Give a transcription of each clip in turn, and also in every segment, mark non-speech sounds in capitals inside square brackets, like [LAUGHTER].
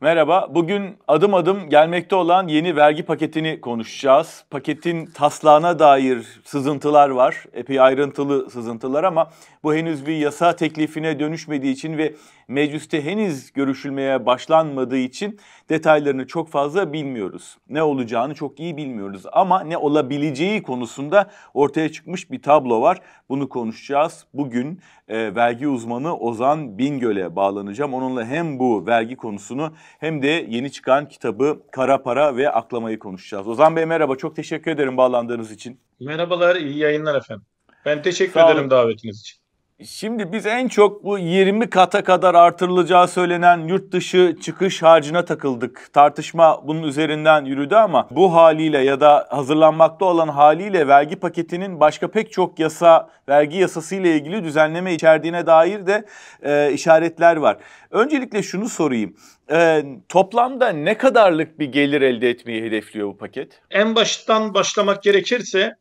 Merhaba, bugün adım adım gelmekte olan yeni vergi paketini konuşacağız. Paketin taslağına dair sızıntılar var, epey ayrıntılı sızıntılar ama bu henüz bir yasa teklifine dönüşmediği için ve mecliste henüz görüşülmeye başlanmadığı için detaylarını çok fazla bilmiyoruz. Ne olacağını çok iyi bilmiyoruz ama ne olabileceği konusunda ortaya çıkmış bir tablo var. Bunu konuşacağız. Bugün e, vergi uzmanı Ozan Bingöl'e bağlanacağım. Onunla hem bu vergi konusunu hem de yeni çıkan kitabı Kara Para ve Aklamayı konuşacağız. Ozan Bey merhaba, çok teşekkür ederim bağlandığınız için. Merhabalar, iyi yayınlar efendim. Ben teşekkür ederim davetiniz için. Şimdi biz en çok bu 20 kata kadar artırılacağı söylenen yurt dışı çıkış harcına takıldık. Tartışma bunun üzerinden yürüdü ama bu haliyle ya da hazırlanmakta olan haliyle vergi paketinin başka pek çok yasa, vergi yasası ile ilgili düzenleme içerdiğine dair de e, işaretler var. Öncelikle şunu sorayım. E, toplamda ne kadarlık bir gelir elde etmeyi hedefliyor bu paket? En baştan başlamak gerekirse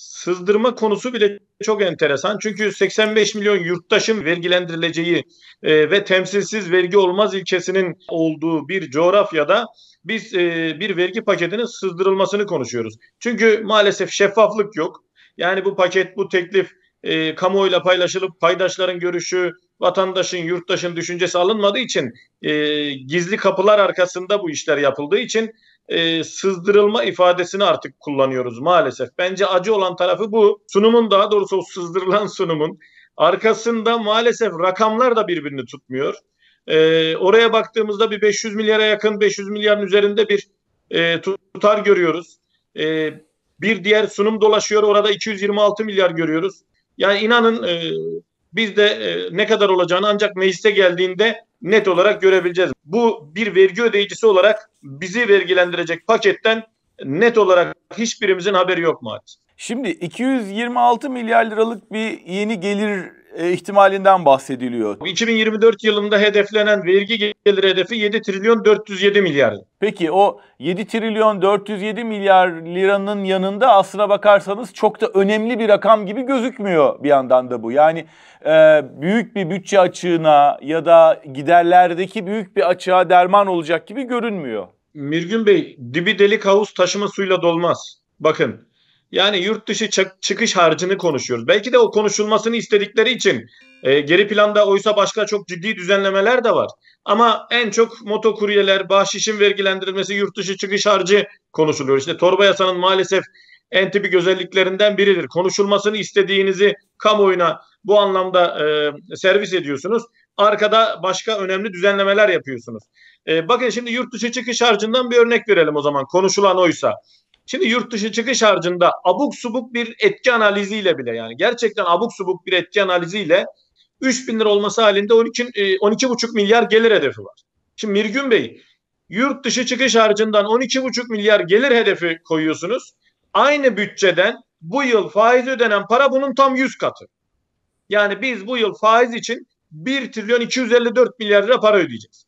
sızdırma konusu bile çok enteresan. Çünkü 85 milyon yurttaşın vergilendirileceği e, ve temsilsiz vergi olmaz ilkesinin olduğu bir coğrafyada biz e, bir vergi paketinin sızdırılmasını konuşuyoruz. Çünkü maalesef şeffaflık yok. Yani bu paket, bu teklif e, kamuoyuyla paylaşılıp paydaşların görüşü, vatandaşın, yurttaşın düşüncesi alınmadığı için e, gizli kapılar arkasında bu işler yapıldığı için e, sızdırılma ifadesini artık kullanıyoruz maalesef. Bence acı olan tarafı bu. Sunumun daha doğrusu o sızdırılan [LAUGHS] sunumun arkasında maalesef rakamlar da birbirini tutmuyor. E, oraya baktığımızda bir 500 milyara yakın 500 milyarın üzerinde bir e, tutar görüyoruz. E, bir diğer sunum dolaşıyor orada 226 milyar görüyoruz. Yani inanın e, biz de e, ne kadar olacağını ancak meclise geldiğinde net olarak görebileceğiz. Bu bir vergi ödeyicisi olarak bizi vergilendirecek paketten net olarak hiçbirimizin haberi yok maalesef. Şimdi 226 milyar liralık bir yeni gelir e, ihtimalinden bahsediliyor. 2024 yılında hedeflenen vergi gelir hedefi 7 trilyon 407 milyar. Peki o 7 trilyon 407 milyar liranın yanında aslına bakarsanız çok da önemli bir rakam gibi gözükmüyor bir yandan da bu. Yani e, büyük bir bütçe açığına ya da giderlerdeki büyük bir açığa derman olacak gibi görünmüyor. Mirgün Bey dibi delik havuz taşıma suyla dolmaz. Bakın yani yurt dışı çıkış harcını konuşuyoruz. Belki de o konuşulmasını istedikleri için e, geri planda oysa başka çok ciddi düzenlemeler de var. Ama en çok motokuryeler, bahşişin vergilendirilmesi, yurt dışı çıkış harcı konuşuluyor. İşte torba yasanın maalesef en tipik özelliklerinden biridir. Konuşulmasını istediğinizi kamuoyuna bu anlamda e, servis ediyorsunuz. Arkada başka önemli düzenlemeler yapıyorsunuz. E, bakın şimdi yurt dışı çıkış harcından bir örnek verelim o zaman konuşulan oysa. Şimdi yurt dışı çıkış harcında abuk subuk bir etki analiziyle bile yani gerçekten abuk subuk bir etki analiziyle 3 bin lira olması halinde 12 12,5 e, milyar gelir hedefi var. Şimdi Mirgün Bey yurt dışı çıkış harcından 12,5 milyar gelir hedefi koyuyorsunuz. Aynı bütçeden bu yıl faiz ödenen para bunun tam 100 katı. Yani biz bu yıl faiz için 1 trilyon 254 milyar lira para ödeyeceğiz.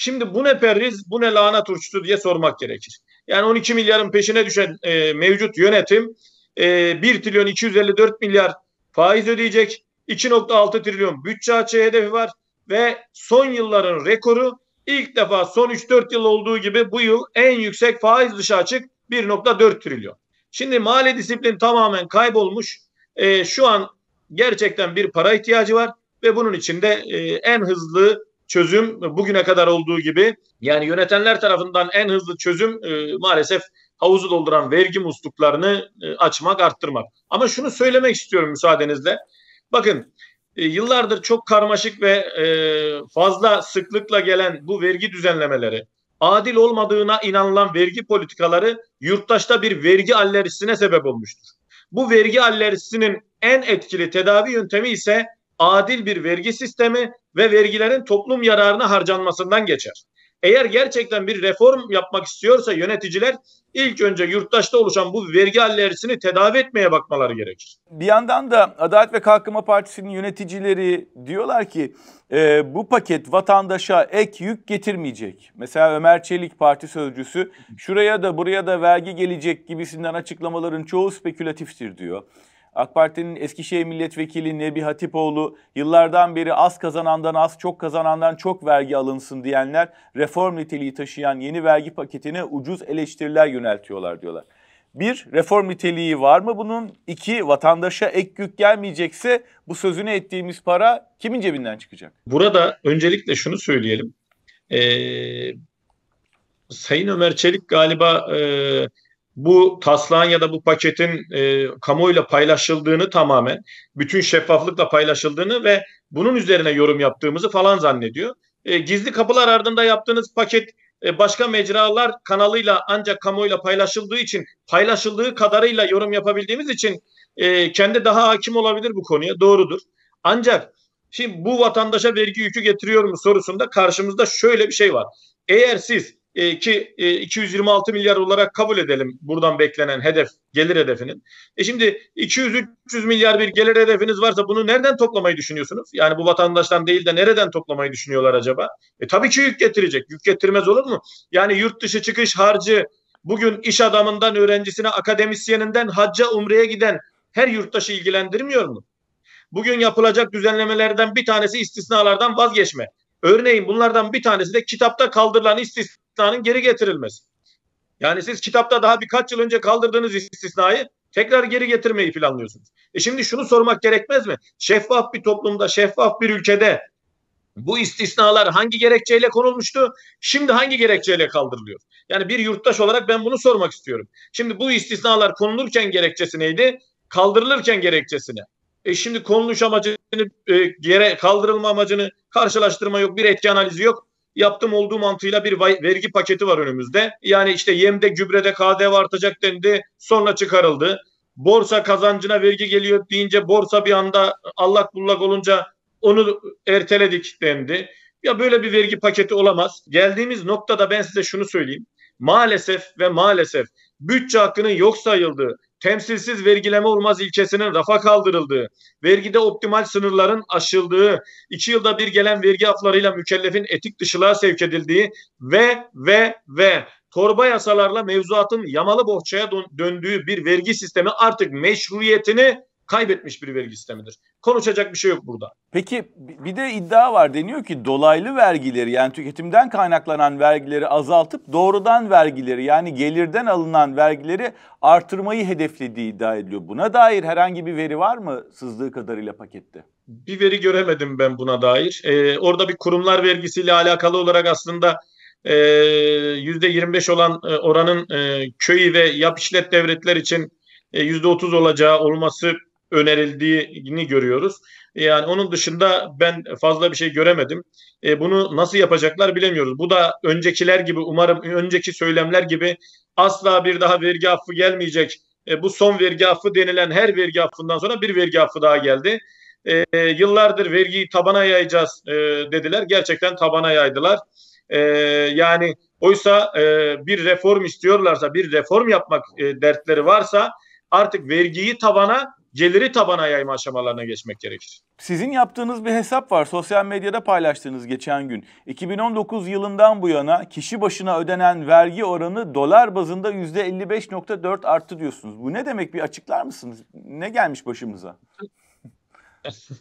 Şimdi bu ne perriz, bu ne lahana turşusu diye sormak gerekir. Yani 12 milyarın peşine düşen e, mevcut yönetim e, 1 trilyon 254 milyar faiz ödeyecek. 2.6 trilyon bütçe açığı hedefi var ve son yılların rekoru ilk defa son 3-4 yıl olduğu gibi bu yıl en yüksek faiz dışı açık 1.4 trilyon. Şimdi mali disiplin tamamen kaybolmuş. E, şu an gerçekten bir para ihtiyacı var ve bunun için de e, en hızlı çözüm bugüne kadar olduğu gibi yani yönetenler tarafından en hızlı çözüm e, maalesef havuzu dolduran vergi musluklarını e, açmak, arttırmak. Ama şunu söylemek istiyorum müsaadenizle. Bakın e, yıllardır çok karmaşık ve e, fazla sıklıkla gelen bu vergi düzenlemeleri, adil olmadığına inanılan vergi politikaları yurttaşta bir vergi allerisine sebep olmuştur. Bu vergi allerisinin en etkili tedavi yöntemi ise adil bir vergi sistemi ve vergilerin toplum yararına harcanmasından geçer. Eğer gerçekten bir reform yapmak istiyorsa yöneticiler ilk önce yurttaşta oluşan bu vergi hallerisini tedavi etmeye bakmaları gerekir. Bir yandan da Adalet ve Kalkınma Partisi'nin yöneticileri diyorlar ki e, bu paket vatandaşa ek yük getirmeyecek. Mesela Ömer Çelik parti sözcüsü şuraya da buraya da vergi gelecek gibisinden açıklamaların çoğu spekülatiftir diyor. AK Parti'nin Eskişehir Milletvekili Nebi Hatipoğlu yıllardan beri az kazanandan az çok kazanandan çok vergi alınsın diyenler reform niteliği taşıyan yeni vergi paketine ucuz eleştiriler yöneltiyorlar diyorlar. Bir, reform niteliği var mı bunun? İki, vatandaşa ek yük gelmeyecekse bu sözünü ettiğimiz para kimin cebinden çıkacak? Burada öncelikle şunu söyleyelim. Ee, Sayın Ömer Çelik galiba e, bu taslağın ya da bu paketin e, kamuoyuyla paylaşıldığını tamamen, bütün şeffaflıkla paylaşıldığını ve bunun üzerine yorum yaptığımızı falan zannediyor. E, gizli kapılar ardında yaptığınız paket e, başka mecralar kanalıyla ancak kamuoyuyla paylaşıldığı için, paylaşıldığı kadarıyla yorum yapabildiğimiz için e, kendi daha hakim olabilir bu konuya, doğrudur. Ancak şimdi bu vatandaşa vergi yükü getiriyor mu sorusunda karşımızda şöyle bir şey var. Eğer siz e, ki e, 226 milyar olarak kabul edelim buradan beklenen hedef, gelir hedefinin. E şimdi 200-300 milyar bir gelir hedefiniz varsa bunu nereden toplamayı düşünüyorsunuz? Yani bu vatandaştan değil de nereden toplamayı düşünüyorlar acaba? E tabii ki yük getirecek. Yük getirmez olur mu? Yani yurt dışı çıkış harcı, bugün iş adamından öğrencisine, akademisyeninden hacca, umreye giden her yurttaşı ilgilendirmiyor mu? Bugün yapılacak düzenlemelerden bir tanesi istisnalardan vazgeçme. Örneğin bunlardan bir tanesi de kitapta kaldırılan istisna istisnanın geri getirilmesi. Yani siz kitapta daha birkaç yıl önce kaldırdığınız istisnayı tekrar geri getirmeyi planlıyorsunuz. E şimdi şunu sormak gerekmez mi? Şeffaf bir toplumda, şeffaf bir ülkede bu istisnalar hangi gerekçeyle konulmuştu? Şimdi hangi gerekçeyle kaldırılıyor? Yani bir yurttaş olarak ben bunu sormak istiyorum. Şimdi bu istisnalar konulurken gerekçesi neydi? Kaldırılırken gerekçesine. E şimdi konuluş amacını, e, yere kaldırılma amacını karşılaştırma yok, bir etki analizi yok yaptım olduğu mantığıyla bir vergi paketi var önümüzde. Yani işte yemde gübrede KDV artacak dendi sonra çıkarıldı. Borsa kazancına vergi geliyor deyince borsa bir anda allak bullak olunca onu erteledik dendi. Ya böyle bir vergi paketi olamaz. Geldiğimiz noktada ben size şunu söyleyeyim. Maalesef ve maalesef bütçe hakkının yok sayıldığı, temsilsiz vergileme olmaz ilkesinin rafa kaldırıldığı, vergide optimal sınırların aşıldığı, iki yılda bir gelen vergi aflarıyla mükellefin etik dışılığa sevk edildiği ve ve ve torba yasalarla mevzuatın yamalı bohçaya döndüğü bir vergi sistemi artık meşruiyetini kaybetmiş bir vergi sistemidir. Konuşacak bir şey yok burada. Peki bir de iddia var deniyor ki dolaylı vergileri yani tüketimden kaynaklanan vergileri azaltıp doğrudan vergileri yani gelirden alınan vergileri artırmayı hedeflediği iddia ediliyor. Buna dair herhangi bir veri var mı sızdığı kadarıyla pakette? Bir veri göremedim ben buna dair. Ee, orada bir kurumlar vergisiyle alakalı olarak aslında e, %25 olan e, oranın e, köyü ve yap işlet devletler için %30 e, olacağı olması önerildiğini görüyoruz. Yani onun dışında ben fazla bir şey göremedim. E, bunu nasıl yapacaklar bilemiyoruz. Bu da öncekiler gibi umarım önceki söylemler gibi asla bir daha vergi affı gelmeyecek. E, bu son vergi affı denilen her vergi affından sonra bir vergi affı daha geldi. E, yıllardır vergiyi tabana yayacağız e, dediler. Gerçekten tabana yaydılar. E, yani oysa e, bir reform istiyorlarsa, bir reform yapmak e, dertleri varsa artık vergiyi tabana geliri tabana yayma aşamalarına geçmek gerekir. Sizin yaptığınız bir hesap var. Sosyal medyada paylaştığınız geçen gün. 2019 yılından bu yana kişi başına ödenen vergi oranı dolar bazında %55.4 arttı diyorsunuz. Bu ne demek bir açıklar mısınız? Ne gelmiş başımıza? [LAUGHS]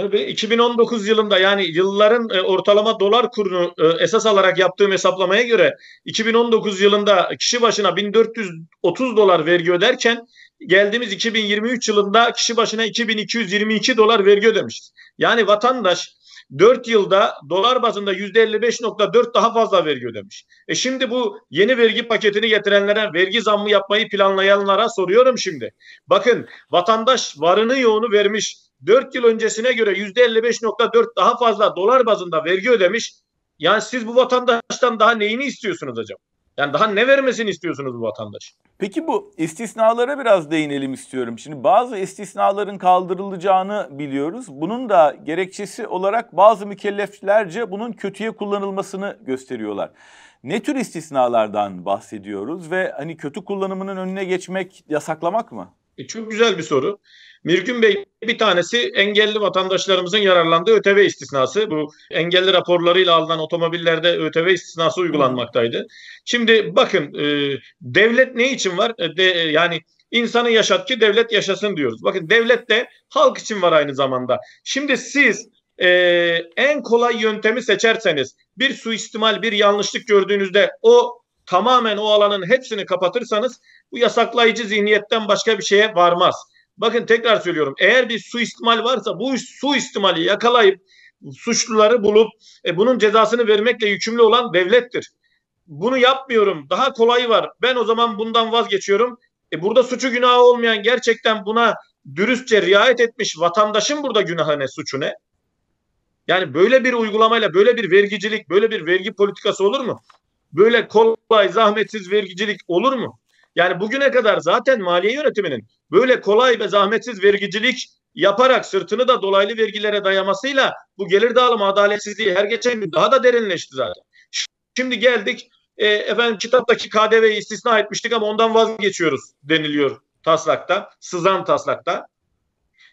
Tabii 2019 yılında yani yılların e, ortalama dolar kurunu e, esas alarak yaptığım hesaplamaya göre 2019 yılında kişi başına 1430 dolar vergi öderken geldiğimiz 2023 yılında kişi başına 2222 dolar vergi ödemişiz. Yani vatandaş 4 yılda dolar bazında %55.4 daha fazla vergi ödemiş. E şimdi bu yeni vergi paketini getirenlere vergi zammı yapmayı planlayanlara soruyorum şimdi. Bakın vatandaş varını yoğunu vermiş 4 yıl öncesine göre %55.4 daha fazla dolar bazında vergi ödemiş. Yani siz bu vatandaştan daha neyini istiyorsunuz acaba? Yani daha ne vermesini istiyorsunuz bu vatandaş? Peki bu istisnalara biraz değinelim istiyorum. Şimdi bazı istisnaların kaldırılacağını biliyoruz. Bunun da gerekçesi olarak bazı mükelleflerce bunun kötüye kullanılmasını gösteriyorlar. Ne tür istisnalardan bahsediyoruz ve hani kötü kullanımının önüne geçmek yasaklamak mı? E çok güzel bir soru. Mirgün Bey bir tanesi engelli vatandaşlarımızın yararlandığı ÖTV istisnası. Bu engelli raporlarıyla alınan otomobillerde ÖTV istisnası uygulanmaktaydı. Şimdi bakın e, devlet ne için var? E, de, e, yani insanı yaşat ki devlet yaşasın diyoruz. Bakın devlet de halk için var aynı zamanda. Şimdi siz e, en kolay yöntemi seçerseniz bir suistimal bir yanlışlık gördüğünüzde o tamamen o alanın hepsini kapatırsanız bu yasaklayıcı zihniyetten başka bir şeye varmaz. Bakın tekrar söylüyorum. Eğer bir suistimal varsa bu suistimali yakalayıp suçluları bulup e, bunun cezasını vermekle yükümlü olan devlettir. Bunu yapmıyorum. Daha kolayı var. Ben o zaman bundan vazgeçiyorum. E, burada suçu günahı olmayan gerçekten buna dürüstçe riayet etmiş vatandaşın burada günahı ne suçu ne? Yani böyle bir uygulamayla böyle bir vergicilik, böyle bir vergi politikası olur mu? Böyle kolay zahmetsiz vergicilik olur mu? Yani bugüne kadar zaten maliye yönetiminin böyle kolay ve zahmetsiz vergicilik yaparak sırtını da dolaylı vergilere dayamasıyla bu gelir dağılımı adaletsizliği her geçen gün daha da derinleşti zaten. Şimdi geldik e, efendim kitaptaki KDV'yi istisna etmiştik ama ondan vazgeçiyoruz deniliyor taslakta, sızan taslakta.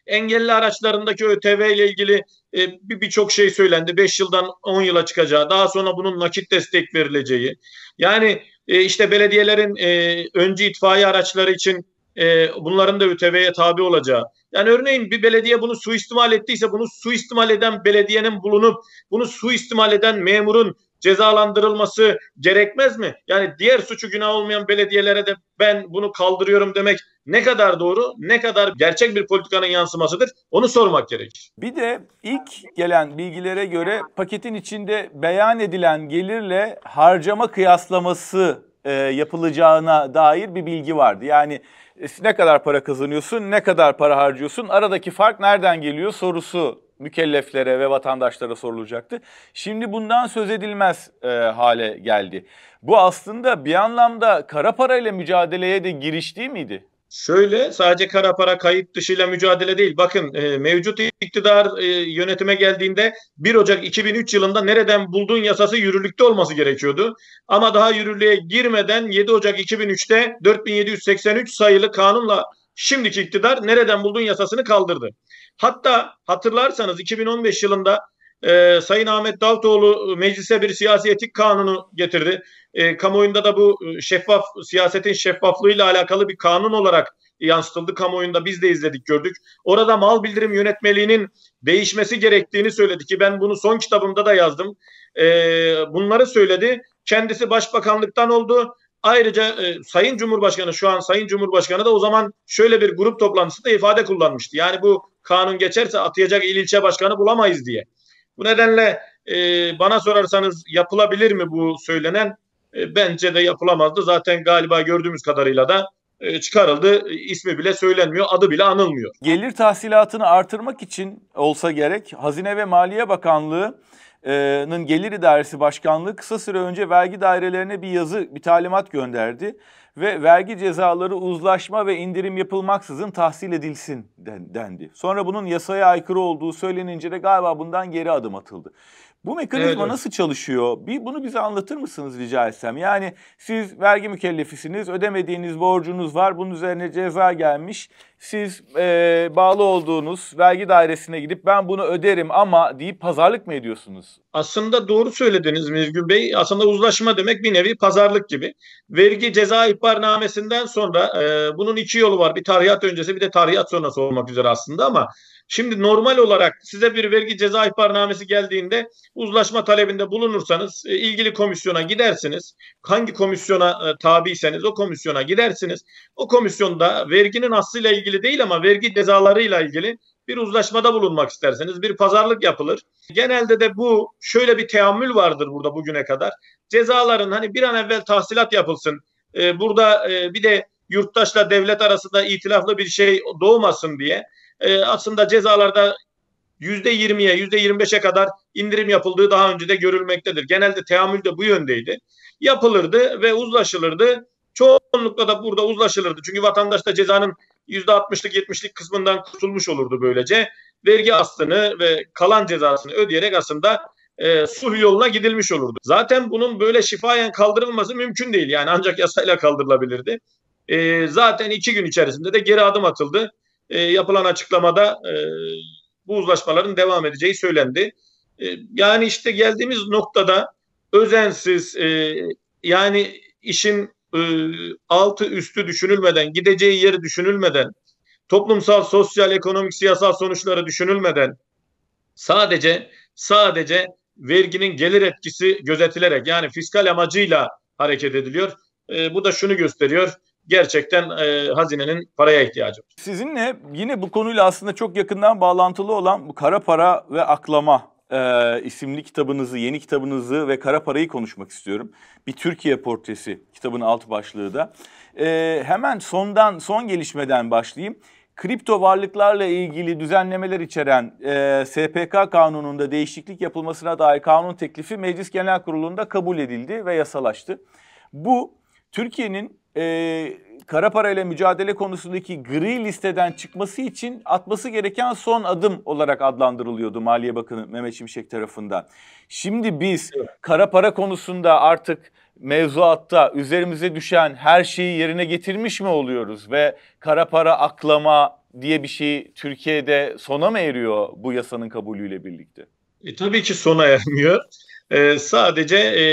Engelli araçlarındaki ÖTV ile ilgili e, birçok bir şey söylendi. 5 yıldan 10 yıla çıkacağı, daha sonra bunun nakit destek verileceği. Yani e, işte belediyelerin e, öncü itfaiye araçları için e, bunların da ÖTV'ye tabi olacağı. Yani örneğin bir belediye bunu suistimal ettiyse bunu suistimal eden belediyenin bulunup bunu suistimal eden memurun cezalandırılması gerekmez mi? Yani diğer suçu günah olmayan belediyelere de ben bunu kaldırıyorum demek ne kadar doğru, ne kadar gerçek bir politikanın yansımasıdır onu sormak gerekir. Bir de ilk gelen bilgilere göre paketin içinde beyan edilen gelirle harcama kıyaslaması e, yapılacağına dair bir bilgi vardı. Yani e, ne kadar para kazanıyorsun, ne kadar para harcıyorsun, aradaki fark nereden geliyor sorusu mükelleflere ve vatandaşlara sorulacaktı. Şimdi bundan söz edilmez e, hale geldi. Bu aslında bir anlamda kara parayla mücadeleye de giriş değil miydi? Şöyle sadece kara para kayıt dışıyla mücadele değil. Bakın e, mevcut iktidar e, yönetime geldiğinde 1 Ocak 2003 yılında nereden bulduğun yasası yürürlükte olması gerekiyordu. Ama daha yürürlüğe girmeden 7 Ocak 2003'te 4783 sayılı kanunla Şimdiki iktidar nereden buldun yasasını kaldırdı. Hatta hatırlarsanız 2015 yılında e, Sayın Ahmet Davutoğlu e, meclise bir siyasi etik kanunu getirdi. E, kamuoyunda da bu e, şeffaf siyasetin şeffaflığıyla alakalı bir kanun olarak yansıtıldı kamuoyunda biz de izledik gördük. Orada mal bildirim yönetmeliğinin değişmesi gerektiğini söyledi ki ben bunu son kitabımda da yazdım. E, bunları söyledi. Kendisi başbakanlıktan oldu. Ayrıca e, Sayın Cumhurbaşkanı şu an Sayın Cumhurbaşkanı da o zaman şöyle bir grup toplantısında ifade kullanmıştı. Yani bu kanun geçerse atayacak il ilçe başkanı bulamayız diye. Bu nedenle e, bana sorarsanız yapılabilir mi bu söylenen? E, bence de yapılamazdı. Zaten galiba gördüğümüz kadarıyla da e, çıkarıldı. İsmi bile söylenmiyor, adı bile anılmıyor. Gelir tahsilatını artırmak için olsa gerek Hazine ve Maliye Bakanlığı Nın Gelir İdaresi Başkanlığı kısa süre önce vergi dairelerine bir yazı, bir talimat gönderdi ve vergi cezaları uzlaşma ve indirim yapılmaksızın tahsil edilsin dendi. Sonra bunun yasaya aykırı olduğu söylenince de galiba bundan geri adım atıldı. Bu mekanizma evet, evet. nasıl çalışıyor? Bir bunu bize anlatır mısınız rica etsem? Yani siz vergi mükellefisiniz, ödemediğiniz borcunuz var, bunun üzerine ceza gelmiş. Siz e, bağlı olduğunuz vergi dairesine gidip ben bunu öderim ama deyip pazarlık mı ediyorsunuz? Aslında doğru söylediniz Mizgün Bey. Aslında uzlaşma demek bir nevi pazarlık gibi. Vergi ceza ihbarnamesinden sonra e, bunun iki yolu var. Bir tarihat öncesi bir de tarihat sonrası olmak üzere aslında ama Şimdi normal olarak size bir vergi ceza ihbarnamesi geldiğinde uzlaşma talebinde bulunursanız e, ilgili komisyona gidersiniz. Hangi komisyona e, tabiyseniz o komisyona gidersiniz. O komisyonda verginin aslıyla ilgili değil ama vergi cezalarıyla ilgili bir uzlaşmada bulunmak isterseniz bir pazarlık yapılır. Genelde de bu şöyle bir teamül vardır burada bugüne kadar. Cezaların hani bir an evvel tahsilat yapılsın. E, burada bir de yurttaşla devlet arasında itilaflı bir şey doğmasın diye e, aslında cezalarda yüzde yüzde yirmiye yirmi beşe kadar indirim yapıldığı daha önce de görülmektedir. Genelde teamül de bu yöndeydi. Yapılırdı ve uzlaşılırdı. Çoğunlukla da burada uzlaşılırdı. Çünkü vatandaş da cezanın altmışlık 70'lik kısmından kurtulmuş olurdu böylece. Vergi aslını ve kalan cezasını ödeyerek aslında e, sulh yoluna gidilmiş olurdu. Zaten bunun böyle şifayen kaldırılması mümkün değil. Yani ancak yasayla kaldırılabilirdi. E, zaten iki gün içerisinde de geri adım atıldı e, yapılan açıklamada e, bu uzlaşmaların devam edeceği söylendi. E, yani işte geldiğimiz noktada özensiz e, yani işin e, altı üstü düşünülmeden, gideceği yeri düşünülmeden, toplumsal, sosyal, ekonomik, siyasal sonuçları düşünülmeden sadece sadece verginin gelir etkisi gözetilerek yani fiskal amacıyla hareket ediliyor. E, bu da şunu gösteriyor gerçekten e, hazinenin paraya ihtiyacı var. Sizinle yine bu konuyla aslında çok yakından bağlantılı olan bu kara para ve aklama e, isimli kitabınızı, yeni kitabınızı ve kara parayı konuşmak istiyorum. Bir Türkiye portresi kitabın alt başlığı da. E, hemen sondan, son gelişmeden başlayayım. Kripto varlıklarla ilgili düzenlemeler içeren e, SPK kanununda değişiklik yapılmasına dair kanun teklifi Meclis Genel Kurulu'nda kabul edildi ve yasalaştı. Bu Türkiye'nin e, kara parayla mücadele konusundaki gri listeden çıkması için atması gereken son adım olarak adlandırılıyordu Maliye Bakanı Mehmet Şimşek tarafından. Şimdi biz kara para konusunda artık mevzuatta üzerimize düşen her şeyi yerine getirmiş mi oluyoruz ve kara para aklama diye bir şey Türkiye'de sona mı eriyor bu yasanın kabulüyle birlikte? E, tabii ki sona ermiyor. E, sadece e,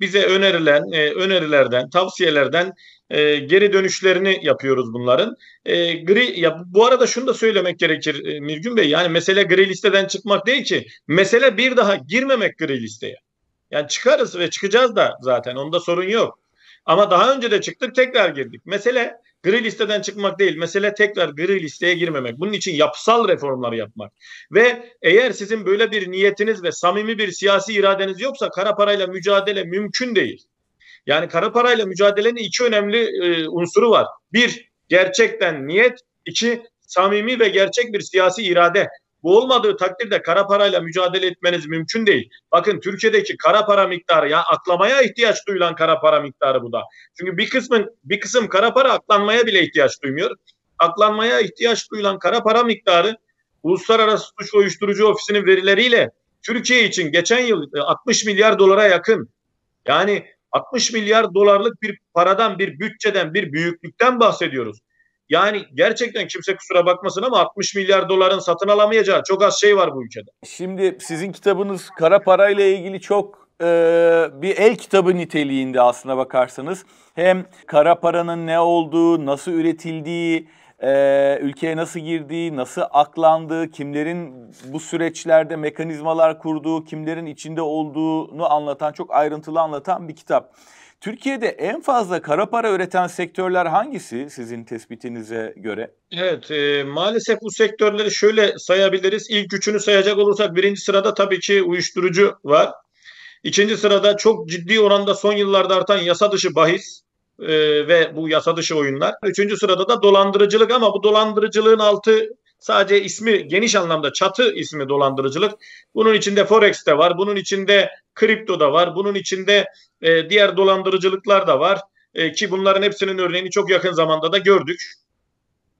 bize önerilen e, önerilerden, tavsiyelerden e, geri dönüşlerini yapıyoruz bunların. E, gri ya bu arada şunu da söylemek gerekir e, Mirgün Bey. Yani mesele gri listeden çıkmak değil ki. Mesele bir daha girmemek gri listeye. Yani çıkarız ve çıkacağız da zaten. Onda sorun yok. Ama daha önce de çıktık tekrar girdik. Mesele Gri listeden çıkmak değil. Mesele tekrar gri listeye girmemek. Bunun için yapısal reformlar yapmak. Ve eğer sizin böyle bir niyetiniz ve samimi bir siyasi iradeniz yoksa kara parayla mücadele mümkün değil. Yani kara parayla mücadelenin iki önemli e, unsuru var. Bir, gerçekten niyet. iki samimi ve gerçek bir siyasi irade. Bu olmadığı takdirde kara parayla mücadele etmeniz mümkün değil. Bakın Türkiye'deki kara para miktarı ya aklamaya ihtiyaç duyulan kara para miktarı bu da. Çünkü bir kısmın bir kısım kara para aklanmaya bile ihtiyaç duymuyor. Aklanmaya ihtiyaç duyulan kara para miktarı Uluslararası Suç Uyuşturucu Ofisi'nin verileriyle Türkiye için geçen yıl 60 e, milyar dolara yakın. Yani 60 milyar dolarlık bir paradan, bir bütçeden, bir büyüklükten bahsediyoruz. Yani gerçekten kimse kusura bakmasın ama 60 milyar doların satın alamayacağı çok az şey var bu ülkede. Şimdi sizin kitabınız kara parayla ilgili çok e, bir el kitabı niteliğinde aslına bakarsanız. Hem kara paranın ne olduğu, nasıl üretildiği, e, ülkeye nasıl girdiği, nasıl aklandığı, kimlerin bu süreçlerde mekanizmalar kurduğu, kimlerin içinde olduğunu anlatan, çok ayrıntılı anlatan bir kitap. Türkiye'de en fazla kara para üreten sektörler hangisi sizin tespitinize göre? Evet e, maalesef bu sektörleri şöyle sayabiliriz. İlk üçünü sayacak olursak birinci sırada tabii ki uyuşturucu var. İkinci sırada çok ciddi oranda son yıllarda artan yasa dışı bahis e, ve bu yasa dışı oyunlar. Üçüncü sırada da dolandırıcılık ama bu dolandırıcılığın altı Sadece ismi geniş anlamda çatı ismi dolandırıcılık. Bunun içinde forex de var, bunun içinde kripto da var, bunun içinde e, diğer dolandırıcılıklar da var. E, ki bunların hepsinin örneğini çok yakın zamanda da gördük.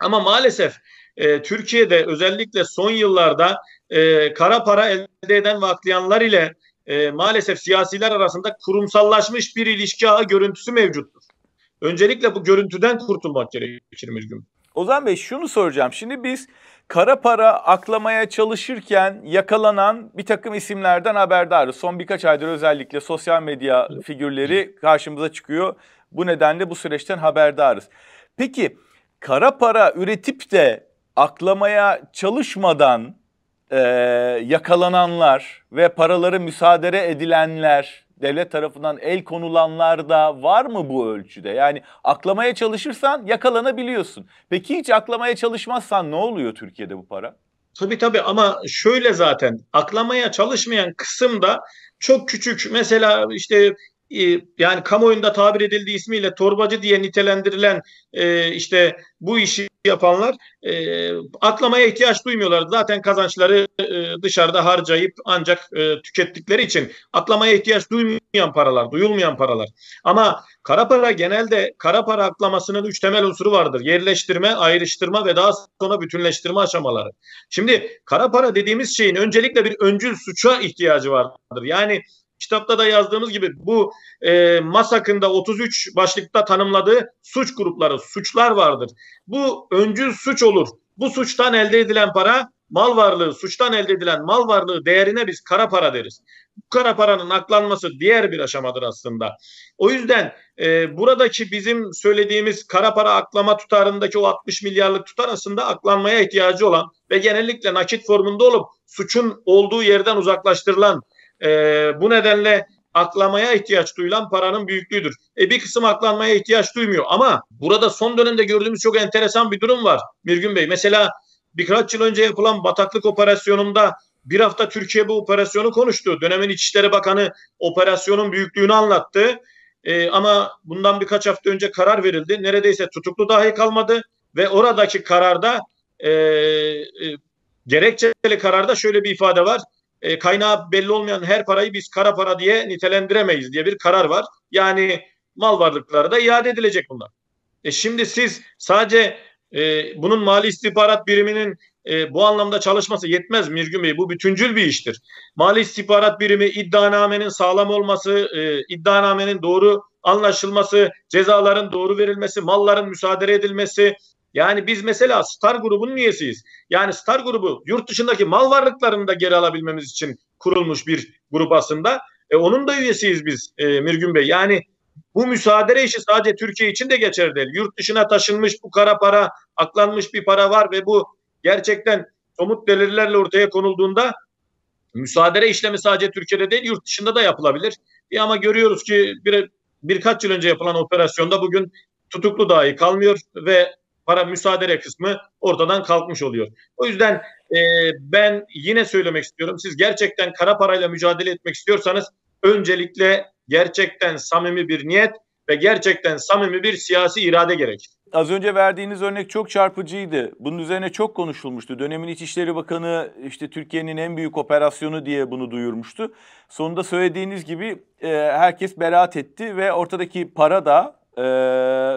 Ama maalesef e, Türkiye'de özellikle son yıllarda e, kara para elde eden ve ile e, maalesef siyasiler arasında kurumsallaşmış bir ilişki ağı görüntüsü mevcuttur. Öncelikle bu görüntüden kurtulmak gerekir Mürgüm. Ozan Bey şunu soracağım. Şimdi biz kara para aklamaya çalışırken yakalanan bir takım isimlerden haberdarız. Son birkaç aydır özellikle sosyal medya figürleri karşımıza çıkıyor. Bu nedenle bu süreçten haberdarız. Peki kara para üretip de aklamaya çalışmadan e, yakalananlar ve paraları müsaade edilenler devlet tarafından el konulanlar da var mı bu ölçüde? Yani aklamaya çalışırsan yakalanabiliyorsun. Peki hiç aklamaya çalışmazsan ne oluyor Türkiye'de bu para? Tabii tabii ama şöyle zaten aklamaya çalışmayan kısım da çok küçük mesela işte e, yani kamuoyunda tabir edildiği ismiyle torbacı diye nitelendirilen e, işte bu işi yapanlar e, aklamaya ihtiyaç duymuyorlar. Zaten kazançları e, dışarıda harcayıp ancak e, tükettikleri için aklamaya ihtiyaç duymayan paralar, duyulmayan paralar. Ama kara para genelde kara para aklamasının üç temel unsuru vardır. Yerleştirme, ayrıştırma ve daha sonra bütünleştirme aşamaları. Şimdi kara para dediğimiz şeyin öncelikle bir öncül suça ihtiyacı vardır. Yani kitapta da yazdığımız gibi bu e, MASAK'ın da 33 başlıkta tanımladığı suç grupları, suçlar vardır. Bu öncü suç olur. Bu suçtan elde edilen para mal varlığı, suçtan elde edilen mal varlığı değerine biz kara para deriz. Bu kara paranın aklanması diğer bir aşamadır aslında. O yüzden e, buradaki bizim söylediğimiz kara para aklama tutarındaki o 60 milyarlık tutar aslında aklanmaya ihtiyacı olan ve genellikle nakit formunda olup suçun olduğu yerden uzaklaştırılan e, bu nedenle aklamaya ihtiyaç duyulan paranın büyüklüğüdür. E bir kısım aklanmaya ihtiyaç duymuyor ama burada son dönemde gördüğümüz çok enteresan bir durum var Mirgün Bey. Mesela birkaç yıl önce yapılan bataklık operasyonunda bir hafta Türkiye bu operasyonu konuştu. Dönemin İçişleri Bakanı operasyonun büyüklüğünü anlattı. E, ama bundan birkaç hafta önce karar verildi. Neredeyse tutuklu dahi kalmadı ve oradaki kararda e, e, gerekçeli kararda şöyle bir ifade var e, kaynağı belli olmayan her parayı biz kara para diye nitelendiremeyiz diye bir karar var. Yani mal varlıkları da iade edilecek bunlar. E şimdi siz sadece e, bunun mali istihbarat biriminin e, bu anlamda çalışması yetmez Mirgün Bey. Bu bütüncül bir iştir. Mali istihbarat birimi iddianamenin sağlam olması, e, iddianamenin doğru anlaşılması, cezaların doğru verilmesi, malların müsaade edilmesi, yani biz mesela Star grubunun üyesiyiz. Yani Star grubu yurt dışındaki mal varlıklarını da geri alabilmemiz için kurulmuş bir grup aslında. E, onun da üyesiyiz biz e, Mirgün Bey. Yani bu müsaade işi sadece Türkiye için de geçerli değil. Yurt dışına taşınmış bu kara para, aklanmış bir para var ve bu gerçekten somut delillerle ortaya konulduğunda müsaade işlemi sadece Türkiye'de değil yurt dışında da yapılabilir. E ama görüyoruz ki bir, birkaç yıl önce yapılan operasyonda bugün tutuklu dahi kalmıyor ve para müsaadele kısmı ortadan kalkmış oluyor. O yüzden e, ben yine söylemek istiyorum. Siz gerçekten kara parayla mücadele etmek istiyorsanız öncelikle gerçekten samimi bir niyet ve gerçekten samimi bir siyasi irade gerekir. Az önce verdiğiniz örnek çok çarpıcıydı. Bunun üzerine çok konuşulmuştu. Dönemin İçişleri Bakanı işte Türkiye'nin en büyük operasyonu diye bunu duyurmuştu. Sonunda söylediğiniz gibi e, herkes beraat etti ve ortadaki para da e,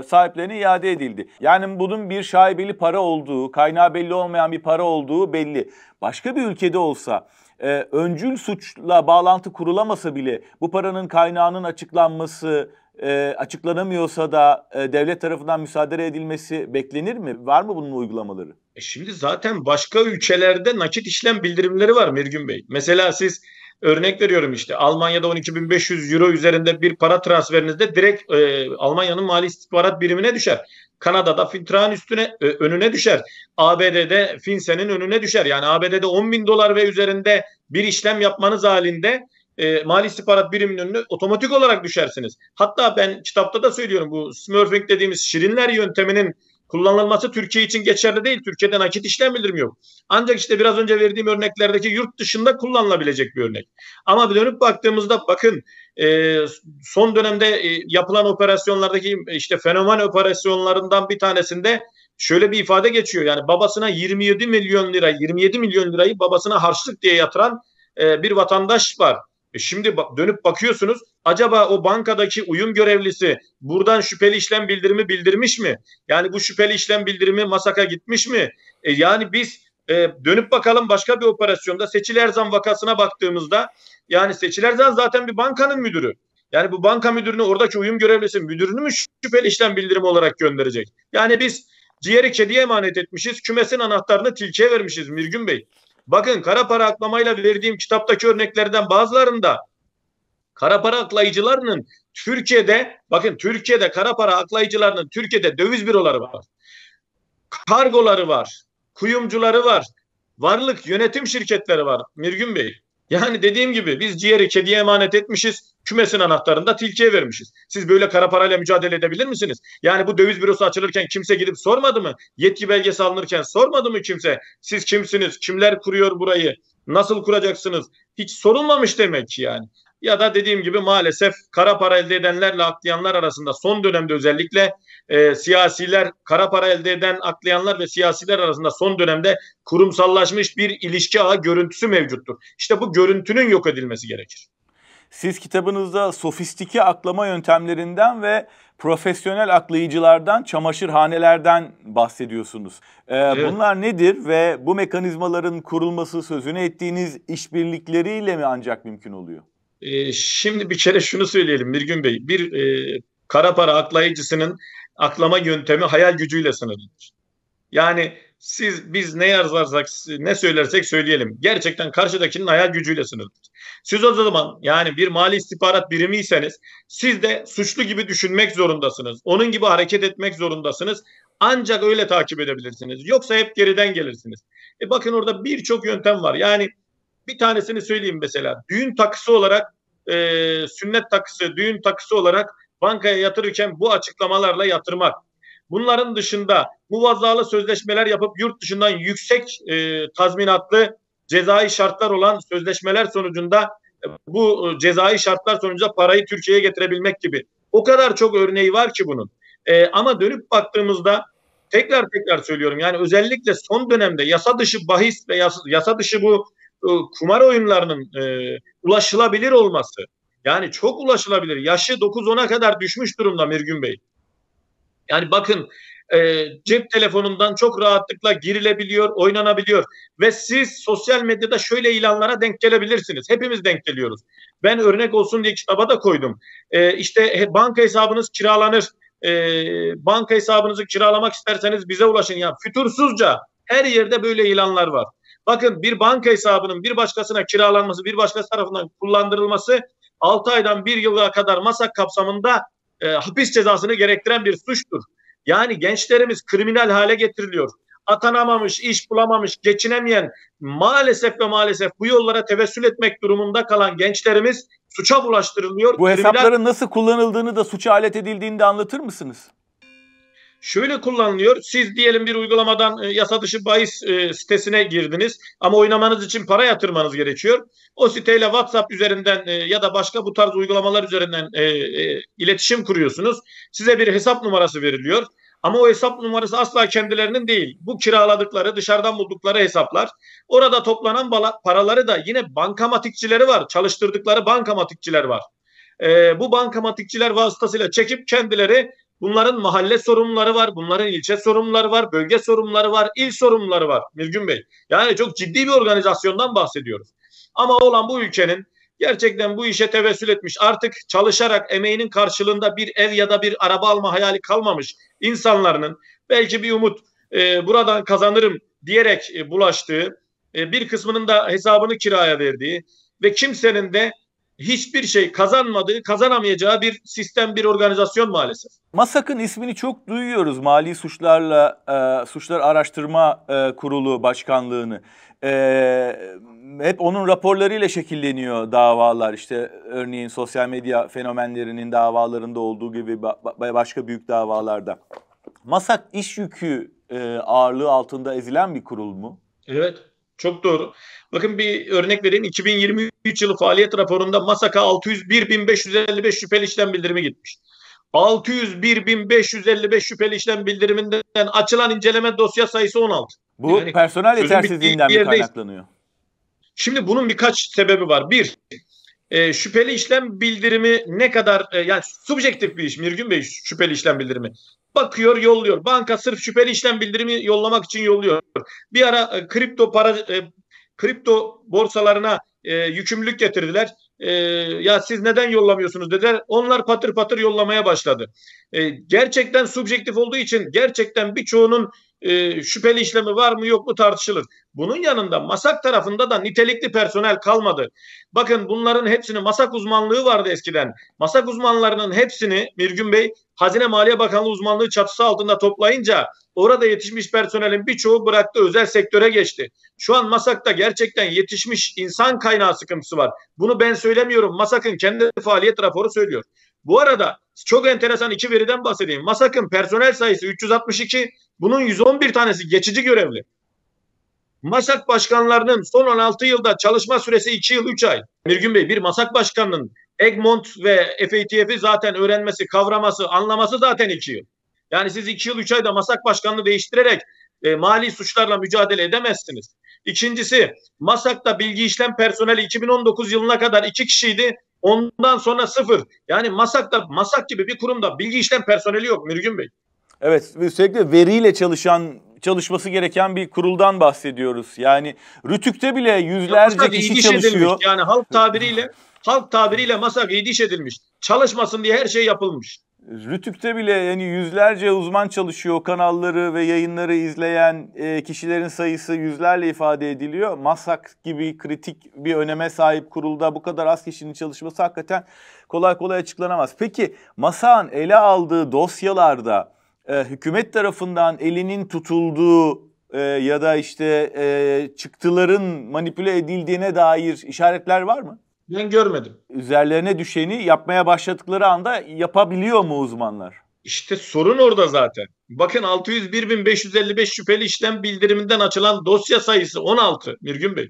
sahiplerine iade edildi. Yani bunun bir şaibeli para olduğu, kaynağı belli olmayan bir para olduğu belli. Başka bir ülkede olsa e, öncül suçla bağlantı kurulamasa bile bu paranın kaynağının açıklanması, e, açıklanamıyorsa da e, devlet tarafından müsaade edilmesi beklenir mi? Var mı bunun uygulamaları? E şimdi zaten başka ülkelerde nakit işlem bildirimleri var Mirgün Bey. Mesela siz Örnek veriyorum işte Almanya'da 12.500 euro üzerinde bir para transferinizde direkt e, Almanya'nın mali istihbarat birimine düşer. Kanada'da Fintra'nın üstüne e, önüne düşer. ABD'de Finsen'in önüne düşer. Yani ABD'de 10.000 dolar ve üzerinde bir işlem yapmanız halinde e, mali istihbarat biriminin önüne otomatik olarak düşersiniz. Hatta ben kitapta da söylüyorum bu smurfing dediğimiz şirinler yönteminin kullanılması Türkiye için geçerli değil. Türkiye'de nakit işlem bildirimi yok. Ancak işte biraz önce verdiğim örneklerdeki yurt dışında kullanılabilecek bir örnek. Ama bir dönüp baktığımızda bakın e, son dönemde e, yapılan operasyonlardaki işte fenomen operasyonlarından bir tanesinde şöyle bir ifade geçiyor. Yani babasına 27 milyon lira 27 milyon lirayı babasına harçlık diye yatıran e, bir vatandaş var. E şimdi bak, dönüp bakıyorsunuz acaba o bankadaki uyum görevlisi buradan şüpheli işlem bildirimi bildirmiş mi? Yani bu şüpheli işlem bildirimi masaka gitmiş mi? E yani biz e, dönüp bakalım başka bir operasyonda Seçil Erzan vakasına baktığımızda yani Seçil Erzan zaten bir bankanın müdürü. Yani bu banka müdürünü oradaki uyum görevlisi müdürünü mü şüpheli işlem bildirimi olarak gönderecek? Yani biz ciğeri kediye emanet etmişiz. Kümesin anahtarını tilkiye vermişiz Mirgün Bey. Bakın kara para aklamayla verdiğim kitaptaki örneklerden bazılarında kara para aklayıcılarının Türkiye'de bakın Türkiye'de kara para aklayıcılarının Türkiye'de döviz büroları var. Kargoları var. Kuyumcuları var. Varlık yönetim şirketleri var. Mirgün Bey yani dediğim gibi biz ciğeri kediye emanet etmişiz. Kümesin anahtarını da tilkiye vermişiz. Siz böyle kara parayla mücadele edebilir misiniz? Yani bu döviz bürosu açılırken kimse gidip sormadı mı? Yetki belgesi alınırken sormadı mı kimse? Siz kimsiniz? Kimler kuruyor burayı? Nasıl kuracaksınız? Hiç sorulmamış demek ki yani. Ya da dediğim gibi maalesef kara para elde edenlerle aklayanlar arasında son dönemde özellikle e, siyasiler, kara para elde eden aklayanlar ve siyasiler arasında son dönemde kurumsallaşmış bir ilişki ağı görüntüsü mevcuttur. İşte bu görüntünün yok edilmesi gerekir. Siz kitabınızda sofistiki aklama yöntemlerinden ve profesyonel aklayıcılardan, çamaşırhanelerden bahsediyorsunuz. Ee, evet. Bunlar nedir ve bu mekanizmaların kurulması sözünü ettiğiniz işbirlikleriyle mi ancak mümkün oluyor? Ee, şimdi bir kere şunu söyleyelim Mirgün Bey. Bir e, kara para aklayıcısının aklama yöntemi hayal gücüyle sınırlıdır. Yani siz biz ne yazarsak ne söylersek söyleyelim. Gerçekten karşıdakinin hayal gücüyle sınırlıdır. Siz o zaman yani bir mali istihbarat birimiyseniz siz de suçlu gibi düşünmek zorundasınız. Onun gibi hareket etmek zorundasınız. Ancak öyle takip edebilirsiniz. Yoksa hep geriden gelirsiniz. E bakın orada birçok yöntem var. Yani bir tanesini söyleyeyim mesela. Düğün takısı olarak e, sünnet takısı, düğün takısı olarak bankaya yatırırken bu açıklamalarla yatırmak. Bunların dışında muvazzalı sözleşmeler yapıp yurt dışından yüksek e, tazminatlı cezai şartlar olan sözleşmeler sonucunda e, bu e, cezai şartlar sonucunda parayı Türkiye'ye getirebilmek gibi. O kadar çok örneği var ki bunun. E, ama dönüp baktığımızda tekrar tekrar söylüyorum yani özellikle son dönemde yasa dışı bahis ve yasa, yasa dışı bu e, kumar oyunlarının e, ulaşılabilir olması yani çok ulaşılabilir. Yaşı 9-10'a kadar düşmüş durumda Mirgün Bey. Yani bakın e, cep telefonundan çok rahatlıkla girilebiliyor, oynanabiliyor. Ve siz sosyal medyada şöyle ilanlara denk gelebilirsiniz. Hepimiz denk geliyoruz. Ben örnek olsun diye kitaba da koydum. E, işte banka hesabınız kiralanır. E, banka hesabınızı kiralamak isterseniz bize ulaşın. Ya fütursuzca her yerde böyle ilanlar var. Bakın bir banka hesabının bir başkasına kiralanması, bir başkası tarafından kullandırılması 6 aydan 1 yıla kadar masak kapsamında e, hapis cezasını gerektiren bir suçtur. Yani gençlerimiz kriminal hale getiriliyor. Atanamamış, iş bulamamış, geçinemeyen maalesef ve maalesef bu yollara tevessül etmek durumunda kalan gençlerimiz suça bulaştırılıyor. Bu kriminal... nasıl kullanıldığını da suça alet edildiğini de anlatır mısınız? şöyle kullanılıyor. Siz diyelim bir uygulamadan e, yasa dışı bahis e, sitesine girdiniz ama oynamanız için para yatırmanız gerekiyor. O siteyle WhatsApp üzerinden e, ya da başka bu tarz uygulamalar üzerinden e, e, iletişim kuruyorsunuz. Size bir hesap numarası veriliyor. Ama o hesap numarası asla kendilerinin değil. Bu kiraladıkları, dışarıdan buldukları hesaplar. Orada toplanan paraları da yine bankamatikçileri var. Çalıştırdıkları bankamatikçiler var. E, bu bankamatikçiler vasıtasıyla çekip kendileri Bunların mahalle sorumluları var, bunların ilçe sorumluları var, bölge sorumluları var, il sorumluları var Mürgün Bey. Yani çok ciddi bir organizasyondan bahsediyoruz. Ama olan bu ülkenin gerçekten bu işe tevessül etmiş, artık çalışarak emeğinin karşılığında bir ev ya da bir araba alma hayali kalmamış insanların belki bir umut e, buradan kazanırım diyerek e, bulaştığı, e, bir kısmının da hesabını kiraya verdiği ve kimsenin de hiçbir şey kazanmadığı, kazanamayacağı bir sistem, bir organizasyon maalesef. MASAK'ın ismini çok duyuyoruz mali suçlarla e, suçlar araştırma e, kurulu başkanlığını. E, hep onun raporlarıyla şekilleniyor davalar. İşte örneğin sosyal medya fenomenlerinin davalarında olduğu gibi ba- başka büyük davalarda. MASAK iş yükü e, ağırlığı altında ezilen bir kurul mu? Evet. Çok doğru. Bakın bir örnek vereyim. 2023 yılı faaliyet raporunda Masaka 601.555 şüpheli işlem bildirimi gitmiş. 601.555 şüpheli işlem bildiriminden açılan inceleme dosya sayısı 16. Bu yani personel yetersizliğinden mi kaynaklanıyor? Şimdi bunun birkaç sebebi var. Bir, e, şüpheli işlem bildirimi ne kadar e, yani subjektif bir iş Mirgün Bey şüpheli işlem bildirimi. Bakıyor yolluyor. Banka sırf şüpheli işlem bildirimi yollamak için yolluyor. Bir ara e, kripto para e, kripto borsalarına e, yükümlülük getirdiler. E, ya siz neden yollamıyorsunuz dediler. Onlar patır patır yollamaya başladı e, gerçekten subjektif olduğu için gerçekten birçoğunun e, şüpheli işlemi var mı yok mu tartışılır. Bunun yanında masak tarafında da nitelikli personel kalmadı. Bakın bunların hepsini masak uzmanlığı vardı eskiden. Masak uzmanlarının hepsini Mirgün Bey Hazine Maliye Bakanlığı uzmanlığı çatısı altında toplayınca orada yetişmiş personelin birçoğu bıraktı özel sektöre geçti. Şu an Masak'ta gerçekten yetişmiş insan kaynağı sıkıntısı var. Bunu ben söylemiyorum. Masak'ın kendi faaliyet raporu söylüyor. Bu arada çok enteresan iki veriden bahsedeyim. Masak'ın personel sayısı 362. Bunun 111 tanesi geçici görevli. Masak başkanlarının son 16 yılda çalışma süresi 2 yıl 3 ay. Mirgün Bey bir Masak başkanının Egmont ve FATF'i zaten öğrenmesi, kavraması, anlaması zaten 2 yıl. Yani siz 2 yıl 3 ayda Masak başkanını değiştirerek e, mali suçlarla mücadele edemezsiniz. İkincisi MASAK'ta bilgi işlem personeli 2019 yılına kadar 2 kişiydi. Ondan sonra sıfır. Yani Masak'ta Masak gibi bir kurumda bilgi işlem personeli yok Mürgün Bey. Evet, sürekli veriyle çalışan çalışması gereken bir kuruldan bahsediyoruz. Yani Rütük'te bile yüzlerce kişi çalışıyor. Yani halk tabiriyle halk tabiriyle Masak iyi edilmiş. Çalışmasın diye her şey yapılmış. Rütük'te bile yani yüzlerce uzman çalışıyor. Kanalları ve yayınları izleyen e, kişilerin sayısı yüzlerle ifade ediliyor. MASAK gibi kritik bir öneme sahip kurulda bu kadar az kişinin çalışması hakikaten kolay kolay açıklanamaz. Peki MASAK'ın ele aldığı dosyalarda e, hükümet tarafından elinin tutulduğu e, ya da işte e, çıktıların manipüle edildiğine dair işaretler var mı? Ben görmedim. Üzerlerine düşeni yapmaya başladıkları anda yapabiliyor mu uzmanlar? İşte sorun orada zaten. Bakın 601.555 şüpheli işlem bildiriminden açılan dosya sayısı 16 Mirgün Bey.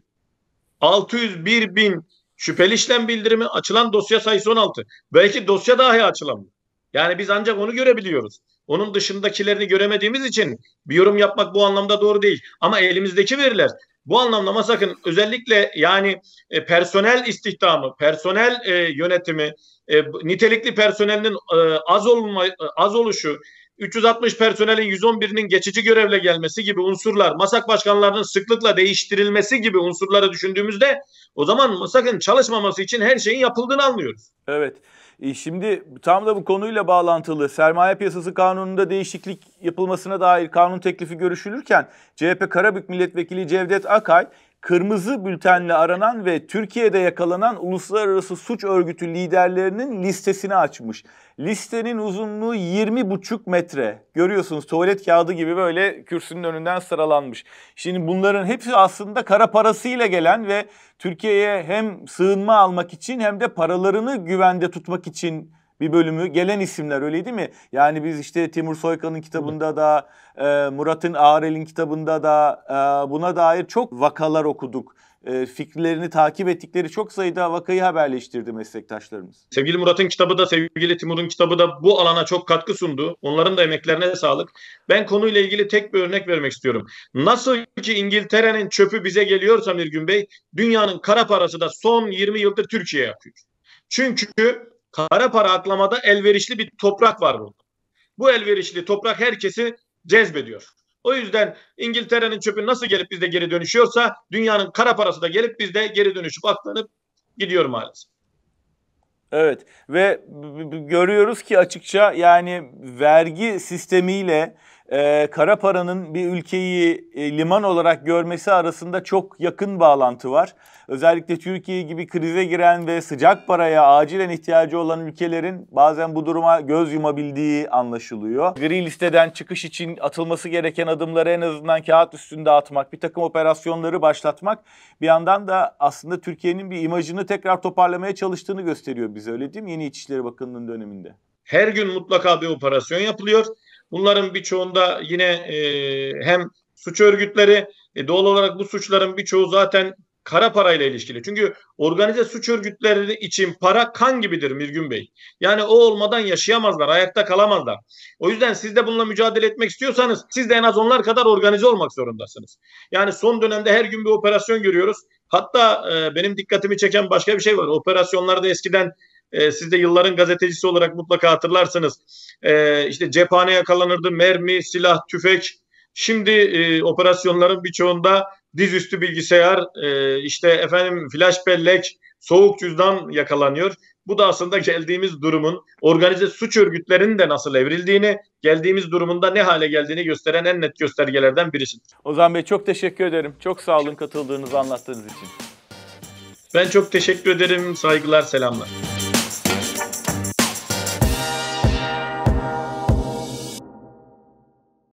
601.000 şüpheli işlem bildirimi açılan dosya sayısı 16. Belki dosya dahi açılamıyor. Yani biz ancak onu görebiliyoruz. Onun dışındakilerini göremediğimiz için bir yorum yapmak bu anlamda doğru değil. Ama elimizdeki veriler bu anlamda ama sakın özellikle yani e, personel istihdamı, personel e, yönetimi, e, nitelikli personelin e, az olma e, az oluşu, 360 personelin 111'inin geçici görevle gelmesi gibi unsurlar, masak başkanlarının sıklıkla değiştirilmesi gibi unsurları düşündüğümüzde o zaman masakın çalışmaması için her şeyin yapıldığını anlıyoruz. Evet. E, şimdi tam da bu konuyla bağlantılı sermaye piyasası kanununda değişiklik yapılmasına dair kanun teklifi görüşülürken CHP Karabük Milletvekili Cevdet Akay kırmızı bültenle aranan ve Türkiye'de yakalanan uluslararası suç örgütü liderlerinin listesini açmış. Listenin uzunluğu 20,5 metre. Görüyorsunuz tuvalet kağıdı gibi böyle kürsünün önünden sıralanmış. Şimdi bunların hepsi aslında kara parasıyla gelen ve Türkiye'ye hem sığınma almak için hem de paralarını güvende tutmak için bir bölümü gelen isimler öyle değil mi? Yani biz işte Timur Soykan'ın kitabında da e, Murat'ın Ağrel'in kitabında da e, buna dair çok vakalar okuduk. E, fikirlerini takip ettikleri çok sayıda vakayı haberleştirdi meslektaşlarımız. Sevgili Murat'ın kitabı da sevgili Timur'un kitabı da bu alana çok katkı sundu. Onların da emeklerine de sağlık. Ben konuyla ilgili tek bir örnek vermek istiyorum. Nasıl ki İngiltere'nin çöpü bize geliyorsa Mirgün Bey, dünyanın kara parası da son 20 yıldır Türkiye'ye akıyor. Çünkü Kara para aklamada elverişli bir toprak var burada. Bu elverişli toprak herkesi cezbediyor. O yüzden İngiltere'nin çöpü nasıl gelip bizde geri dönüşüyorsa dünyanın kara parası da gelip bizde geri dönüşüp aklanıp gidiyor maalesef. Evet ve görüyoruz ki açıkça yani vergi sistemiyle e, kara paranın bir ülkeyi e, liman olarak görmesi arasında çok yakın bağlantı var. Özellikle Türkiye gibi krize giren ve sıcak paraya acilen ihtiyacı olan ülkelerin bazen bu duruma göz yumabildiği anlaşılıyor. Gri listeden çıkış için atılması gereken adımları en azından kağıt üstünde atmak, bir takım operasyonları başlatmak bir yandan da aslında Türkiye'nin bir imajını tekrar toparlamaya çalıştığını gösteriyor bize öyle değil mi? Yeni İçişleri Bakanı'nın döneminde. Her gün mutlaka bir operasyon yapılıyor Bunların birçoğunda yine e, hem suç örgütleri e, doğal olarak bu suçların birçoğu zaten kara parayla ilişkili. Çünkü organize suç örgütleri için para kan gibidir Mirgün Bey. Yani o olmadan yaşayamazlar, ayakta kalamazlar. O yüzden siz de bununla mücadele etmek istiyorsanız siz de en az onlar kadar organize olmak zorundasınız. Yani son dönemde her gün bir operasyon görüyoruz. Hatta e, benim dikkatimi çeken başka bir şey var. Operasyonlarda eskiden e, siz de yılların gazetecisi olarak mutlaka hatırlarsınız. E, işte cephane yakalanırdı, mermi, silah, tüfek. Şimdi e, operasyonların birçoğunda dizüstü bilgisayar, e, işte efendim flash bellek, soğuk cüzdan yakalanıyor. Bu da aslında geldiğimiz durumun organize suç örgütlerinin de nasıl evrildiğini, geldiğimiz durumunda ne hale geldiğini gösteren en net göstergelerden birisidir. Ozan Bey çok teşekkür ederim. Çok sağ olun katıldığınızı anlattığınız için. Ben çok teşekkür ederim. Saygılar, selamlar.